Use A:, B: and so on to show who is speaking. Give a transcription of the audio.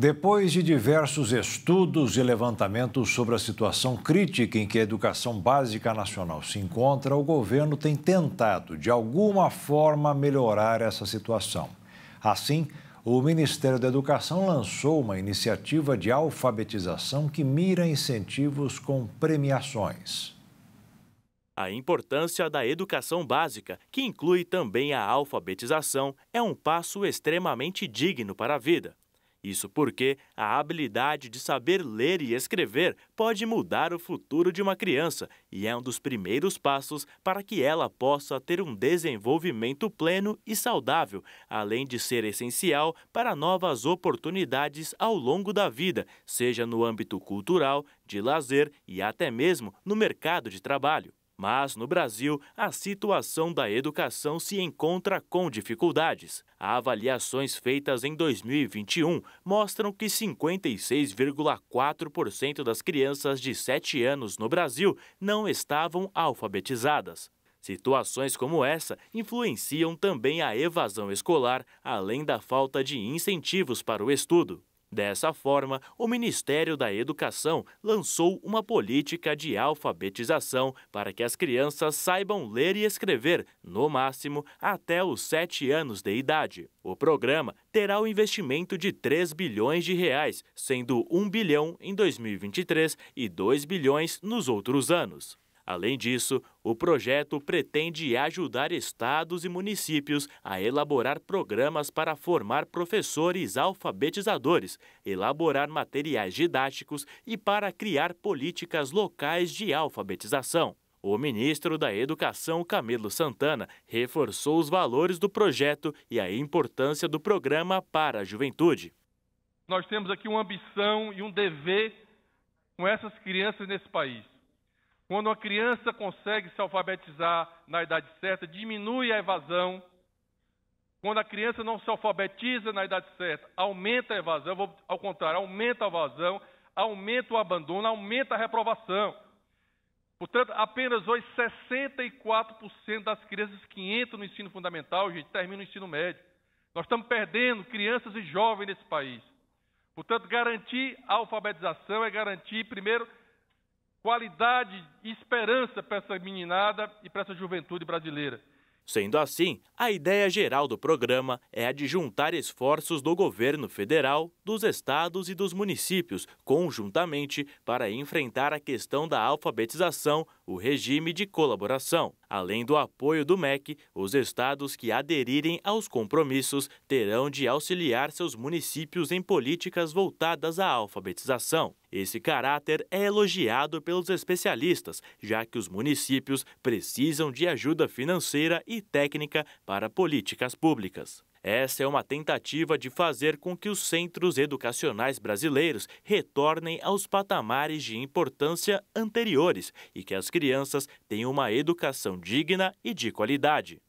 A: Depois de diversos estudos e levantamentos sobre a situação crítica em que a educação básica nacional se encontra, o governo tem tentado, de alguma forma, melhorar essa situação. Assim, o Ministério da Educação lançou uma iniciativa de alfabetização que mira incentivos com premiações.
B: A importância da educação básica, que inclui também a alfabetização, é um passo extremamente digno para a vida. Isso porque a habilidade de saber ler e escrever pode mudar o futuro de uma criança e é um dos primeiros passos para que ela possa ter um desenvolvimento pleno e saudável, além de ser essencial para novas oportunidades ao longo da vida, seja no âmbito cultural, de lazer e até mesmo no mercado de trabalho. Mas no Brasil, a situação da educação se encontra com dificuldades. Avaliações feitas em 2021 mostram que 56,4% das crianças de 7 anos no Brasil não estavam alfabetizadas. Situações como essa influenciam também a evasão escolar, além da falta de incentivos para o estudo. Dessa forma, o Ministério da Educação lançou uma política de alfabetização para que as crianças saibam ler e escrever, no máximo, até os 7 anos de idade. O programa terá o um investimento de 3 bilhões de reais, sendo 1 bilhão em 2023 e 2 bilhões nos outros anos. Além disso, o projeto pretende ajudar estados e municípios a elaborar programas para formar professores alfabetizadores, elaborar materiais didáticos e para criar políticas locais de alfabetização. O ministro da Educação, Camilo Santana, reforçou os valores do projeto e a importância do programa para a juventude.
C: Nós temos aqui uma ambição e um dever com essas crianças nesse país. Quando a criança consegue se alfabetizar na idade certa, diminui a evasão. Quando a criança não se alfabetiza na idade certa, aumenta a evasão, vou, ao contrário, aumenta a evasão, aumenta o abandono, aumenta a reprovação. Portanto, apenas hoje 64% das crianças que entram no ensino fundamental, gente, terminam o ensino médio. Nós estamos perdendo crianças e jovens nesse país. Portanto, garantir a alfabetização é garantir, primeiro, qualidade e esperança para essa meninada e para essa juventude brasileira. Sendo
B: assim, a ideia geral do programa é a de juntar esforços do governo federal, dos estados e dos municípios, conjuntamente, para enfrentar a questão da alfabetização o regime de colaboração. Além do apoio do MEC, os estados que aderirem aos compromissos terão de auxiliar seus municípios em políticas voltadas à alfabetização. Esse caráter é elogiado pelos especialistas, já que os municípios precisam de ajuda financeira e técnica para políticas públicas. Essa é uma tentativa de fazer com que os centros educacionais brasileiros retornem aos patamares de importância anteriores e que as crianças tenham uma educação digna e de qualidade.